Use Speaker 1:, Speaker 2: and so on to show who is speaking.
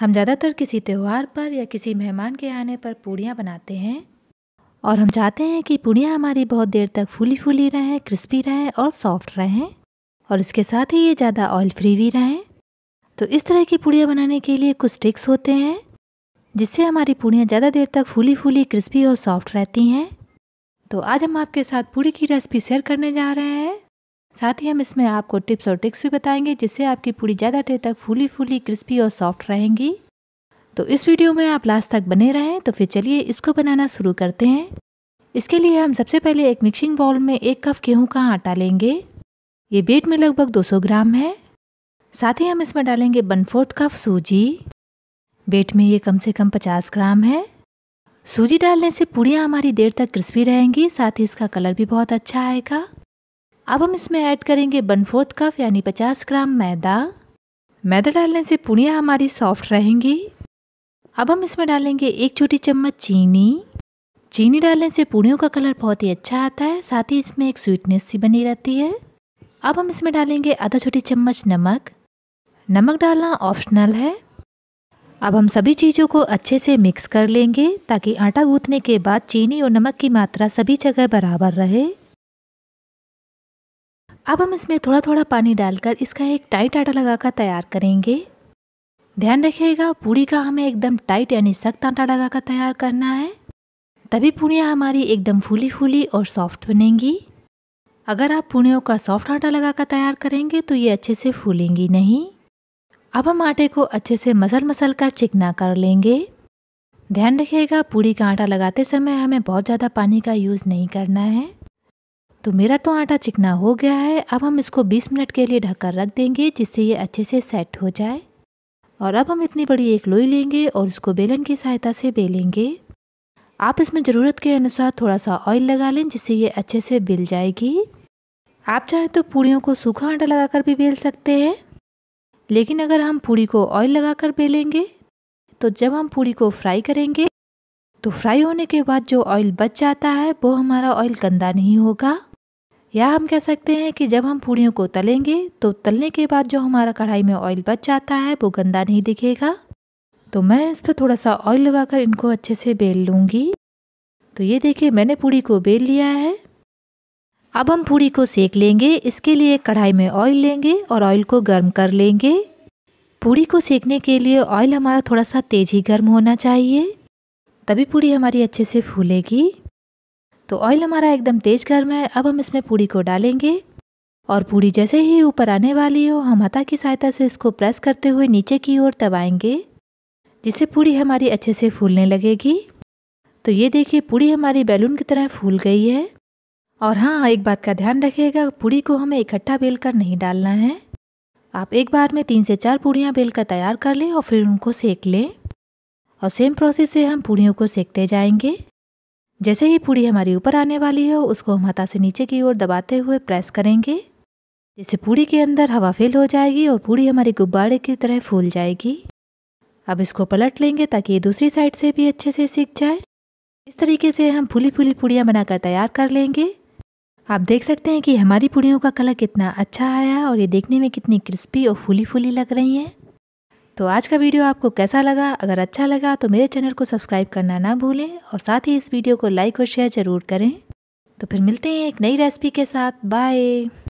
Speaker 1: हम ज़्यादातर किसी त्यौहार पर या किसी मेहमान के आने पर पूड़ियाँ बनाते हैं और हम चाहते हैं कि पूड़ियाँ हमारी बहुत देर तक फूली फूली रहें क्रिस्पी रहें और सॉफ्ट रहें और इसके साथ ही ये ज़्यादा ऑयल फ्री भी रहें तो इस तरह की पूड़ियाँ बनाने के लिए कुछ ट्रिक्स होते हैं जिससे हमारी पूड़ियाँ ज़्यादा देर तक फूली फूली क्रिस्पी और सॉफ्ट रहती हैं तो आज हम आपके साथ पूड़ी की रेसिपी शेयर करने जा रहे हैं साथ ही हम इसमें आपको टिप्स और ट्रिक्स भी बताएंगे जिससे आपकी पूरी ज़्यादा देर तक फूली फूली क्रिस्पी और सॉफ्ट रहेंगी तो इस वीडियो में आप लास्ट तक बने रहें तो फिर चलिए इसको बनाना शुरू करते हैं इसके लिए हम सबसे पहले एक मिक्सिंग बाउल में एक कप गेहूँ का आटा लेंगे ये बेट में लगभग 200 ग्राम है साथ ही हम इसमें डालेंगे वन फोर्थ कप सूजी बेट में ये कम से कम 50 ग्राम है सूजी डालने से पूड़ियाँ हमारी देर तक क्रिस्पी रहेंगी साथ ही इसका कलर भी बहुत अच्छा आएगा अब हम इसमें ऐड करेंगे वन फोर्थ कप यानी 50 ग्राम मैदा मैदा डालने से पूड़ियाँ हमारी सॉफ्ट रहेंगी अब हम इसमें डालेंगे एक छोटी चम्मच चीनी चीनी डालने से पूड़ियों का कलर बहुत ही अच्छा आता है साथ ही इसमें एक स्वीटनेस सी बनी रहती है अब हम इसमें डालेंगे आधा छोटी चम्मच नमक नमक डालना ऑप्शनल है अब हम सभी चीज़ों को अच्छे से मिक्स कर लेंगे ताकि आटा गूंथने के बाद चीनी और नमक की मात्रा सभी जगह बराबर रहे अब हम इसमें थोड़ा थोड़ा पानी डालकर इसका एक टाइट आटा लगाकर तैयार करेंगे ध्यान रखिएगा पूड़ी का हमें एकदम टाइट यानी सख्त आटा लगाकर तैयार करना है तभी पूड़ियाँ हमारी एकदम फूली फूली और सॉफ्ट बनेंगी अगर आप पूड़ियों का सॉफ्ट आटा लगाकर तैयार करेंगे तो ये अच्छे से फूलेंगी नहीं अब हम आटे को अच्छे से मसल मसल कर चिकना कर लेंगे ध्यान रखिएगा पूड़ी का आटा लगाते समय हमें बहुत ज़्यादा पानी का यूज़ नहीं करना है तो मेरा तो आटा चिकना हो गया है अब हम इसको 20 मिनट के लिए ढककर रख देंगे जिससे ये अच्छे से सेट हो जाए और अब हम इतनी बड़ी एक लोई लेंगे और इसको बेलन की सहायता से बेलेंगे आप इसमें ज़रूरत के अनुसार थोड़ा सा ऑयल लगा लें जिससे ये अच्छे से बेल जाएगी आप चाहें तो पूड़ियों को सूखा आटा लगाकर भी बेल सकते हैं लेकिन अगर हम पूड़ी को ऑयल लगाकर बेलेंगे तो जब हम पूड़ी को फ्राई करेंगे तो फ्राई होने के बाद जो ऑयल बच जाता है वो हमारा ऑयल गंदा नहीं होगा या हम कह सकते हैं कि जब हम पूड़ियों को तलेंगे तो तलने के बाद जो हमारा कढ़ाई में ऑयल बच जाता है वो गंदा नहीं दिखेगा तो मैं इस पर थोड़ा सा ऑयल लगाकर इनको अच्छे से बेल लूँगी तो ये देखिए मैंने पूड़ी को बेल लिया है अब हम पूड़ी को सेक लेंगे इसके लिए कढ़ाई में ऑयल लेंगे और ऑयल को गर्म कर लेंगे पूड़ी को सेकने के लिए ऑयल हमारा थोड़ा सा तेज़ ही गर्म होना चाहिए तभी पूड़ी हमारी अच्छे से फूलेगी तो ऑयल हमारा एकदम तेज़ गर्म है अब हम इसमें पूड़ी को डालेंगे और पूड़ी जैसे ही ऊपर आने वाली हो हम हता की सहायता से इसको प्रेस करते हुए नीचे की ओर दबाएंगे जिससे पूड़ी हमारी अच्छे से फूलने लगेगी तो ये देखिए पूड़ी हमारी बैलून की तरह फूल गई है और हाँ एक बात का ध्यान रखिएगा पूड़ी को हमें इकट्ठा बेल कर नहीं डालना है आप एक बार में तीन से चार पूड़ियाँ बेल कर तैयार कर लें और फिर उनको सेक लें और सेम प्रोसेस से हम पूड़ियों को सेकते जाएंगे जैसे ही पूड़ी हमारे ऊपर आने वाली है उसको हम हथा से नीचे की ओर दबाते हुए प्रेस करेंगे जिससे पूड़ी के अंदर हवा फेल हो जाएगी और पूड़ी हमारे गुब्बारे की तरह फूल जाएगी अब इसको पलट लेंगे ताकि ये दूसरी साइड से भी अच्छे से सीख जाए इस तरीके से हम फूली फूली पूड़ियाँ बनाकर तैयार कर लेंगे आप देख सकते हैं कि हमारी पूड़ियों का कलर कितना अच्छा आया और ये देखने में कितनी क्रिस्पी और फूली फूली लग रही हैं तो आज का वीडियो आपको कैसा लगा अगर अच्छा लगा तो मेरे चैनल को सब्सक्राइब करना ना भूलें और साथ ही इस वीडियो को लाइक और शेयर ज़रूर करें तो फिर मिलते हैं एक नई रेसिपी के साथ बाय